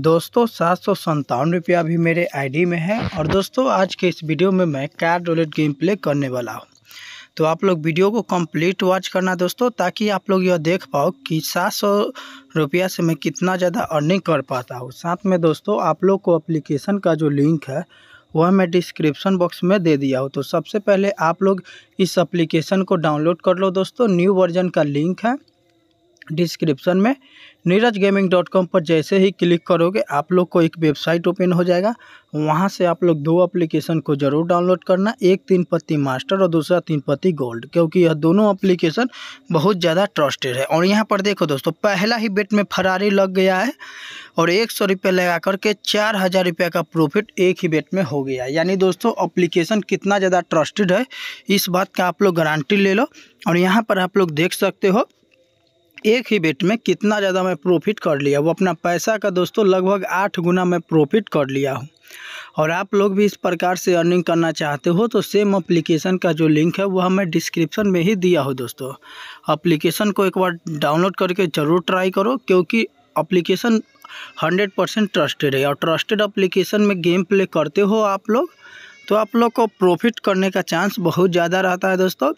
दोस्तों सात सौ संतावन रुपया भी मेरे आईडी में है और दोस्तों आज के इस वीडियो में मैं कैर रोलेट गेम प्ले करने वाला हूँ तो आप लोग वीडियो को कंप्लीट वॉच करना दोस्तों ताकि आप लोग यह देख पाओ कि सात सौ रुपया से मैं कितना ज़्यादा अर्निंग कर पाता हूँ साथ में दोस्तों आप लोग को अप्लीकेशन का जो लिंक है वह मैं डिस्क्रिप्शन बॉक्स में दे दिया हूँ तो सबसे पहले आप लोग इस अप्लीकेशन को डाउनलोड कर लो दोस्तों न्यू वर्जन का लिंक है डिस्क्रिप्शन में नीरज गेमिंग डॉट कॉम पर जैसे ही क्लिक करोगे आप लोग को एक वेबसाइट ओपन हो जाएगा वहाँ से आप लोग दो एप्लीकेशन को ज़रूर डाउनलोड करना एक तीन पत्ती मास्टर और दूसरा तीन पत्ती गोल्ड क्योंकि यह दोनों एप्लीकेशन बहुत ज़्यादा ट्रस्टेड है और यहाँ पर देखो दोस्तों पहला ही बेट में फरारी लग गया है और एक सौ रुपये लगा करके चार हज़ार रुपये का प्रॉफिट एक ही बेट में हो गया यानी दोस्तों अप्लीकेशन कितना ज़्यादा ट्रस्टेड है इस बात का आप लोग गारंटी ले लो और यहाँ पर आप लोग देख सकते हो एक ही बेट में कितना ज़्यादा मैं प्रॉफिट कर लिया वो अपना पैसा का दोस्तों लगभग आठ गुना मैं प्रॉफिट कर लिया हूँ और आप लोग भी इस प्रकार से अर्निंग करना चाहते हो तो सेम अप्लीकेशन का जो लिंक है वह मैं डिस्क्रिप्शन में ही दिया हो दोस्तों अप्लीकेशन को एक बार डाउनलोड करके ज़रूर ट्राई करो क्योंकि अप्लीकेशन हंड्रेड परसेंट ट्रस्टेड है और ट्रस्टेड अप्लीकेशन में गेम प्ले करते हो आप लोग तो आप लोग को प्रॉफिट करने का चांस बहुत ज़्यादा रहता है दोस्तों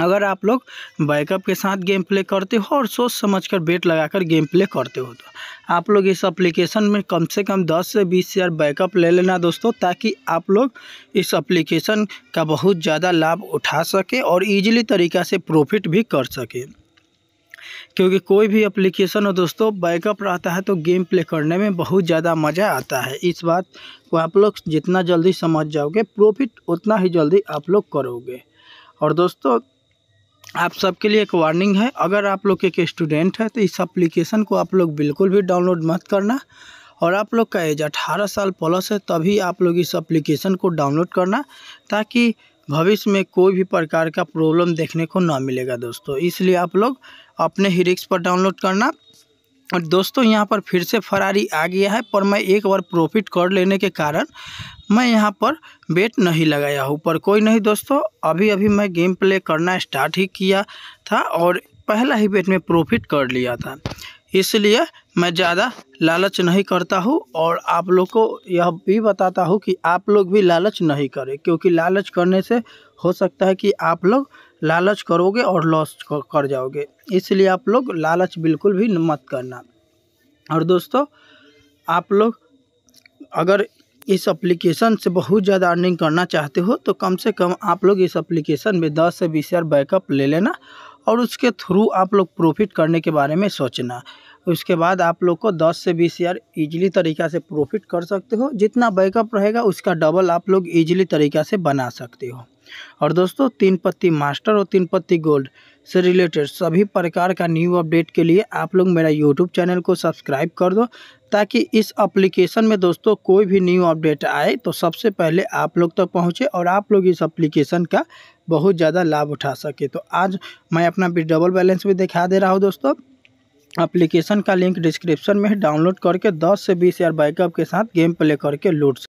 अगर आप लोग बैकअप के साथ गेम प्ले करते हो और सोच समझ कर बेट लगाकर गेम प्ले करते हो तो आप लोग इस एप्लीकेशन में कम से कम 10 से 20 हज़ार बैकअप ले लेना दोस्तों ताकि आप लोग इस एप्लीकेशन का बहुत ज़्यादा लाभ उठा सके और इजीली तरीक़ा से प्रॉफिट भी कर सके क्योंकि कोई भी एप्लीकेशन हो दोस्तों बैकअप रहता है तो गेम प्ले करने में बहुत ज़्यादा मज़ा आता है इस बात को आप लोग जितना जल्दी समझ जाओगे प्रॉफिट उतना ही जल्दी आप लोग करोगे और दोस्तों आप सबके लिए एक वार्निंग है अगर आप लोग एक स्टूडेंट है तो इस एप्लीकेशन को आप लोग बिल्कुल भी डाउनलोड मत करना और आप लोग का एज अठारह साल प्लस है तभी आप लोग इस एप्लीकेशन को डाउनलोड करना ताकि भविष्य में कोई भी प्रकार का प्रॉब्लम देखने को ना मिलेगा दोस्तों इसलिए आप लोग अपने ही रिक्स पर डाउनलोड करना और दोस्तों यहाँ पर फिर से फरारी आ गया है पर मैं एक बार प्रॉफिट कर लेने के कारण मैं यहाँ पर बेट नहीं लगाया हूँ पर कोई नहीं दोस्तों अभी अभी मैं गेम प्ले करना स्टार्ट ही किया था और पहला ही बेट में प्रॉफिट कर लिया था इसलिए मैं ज़्यादा लालच नहीं करता हूँ और आप लोग को यह भी बताता हूँ कि आप लोग भी लालच नहीं करें क्योंकि लालच करने से हो सकता है कि आप लोग लालच करोगे और लॉस कर जाओगे इसलिए आप लोग लालच बिल्कुल भी मत करना और दोस्तों आप लोग अगर इस एप्लीकेशन से बहुत ज़्यादा अर्निंग करना चाहते हो तो कम से कम आप लोग इस एप्लीकेशन में दस से बीस हज़ार बैकअप ले लेना और उसके थ्रू आप लोग प्रॉफिट करने के बारे में सोचना उसके बाद आप लोग को 10 से 20 हज़ार ईजिली तरीक़ा से प्रॉफिट कर सकते हो जितना बैकअप रहेगा उसका डबल आप लोग ईजिली तरीक़ा से बना सकते हो और दोस्तों तीन पत्ती मास्टर और तीन पत्ती गोल्ड से रिलेटेड सभी प्रकार का न्यू अपडेट के लिए आप लोग मेरा यूट्यूब चैनल को सब्सक्राइब कर दो ताकि इस एप्लीकेशन में दोस्तों कोई भी न्यू अपडेट आए तो सबसे पहले आप लोग तक तो पहुंचे और आप लोग इस एप्लीकेशन का बहुत ज़्यादा लाभ उठा सके तो आज मैं अपना भी डबल बैलेंस भी दिखा दे रहा हूँ दोस्तों एप्लीकेशन का लिंक डिस्क्रिप्शन में डाउनलोड करके 10 से 20 यार बैकअप के साथ गेम प्ले करके लूट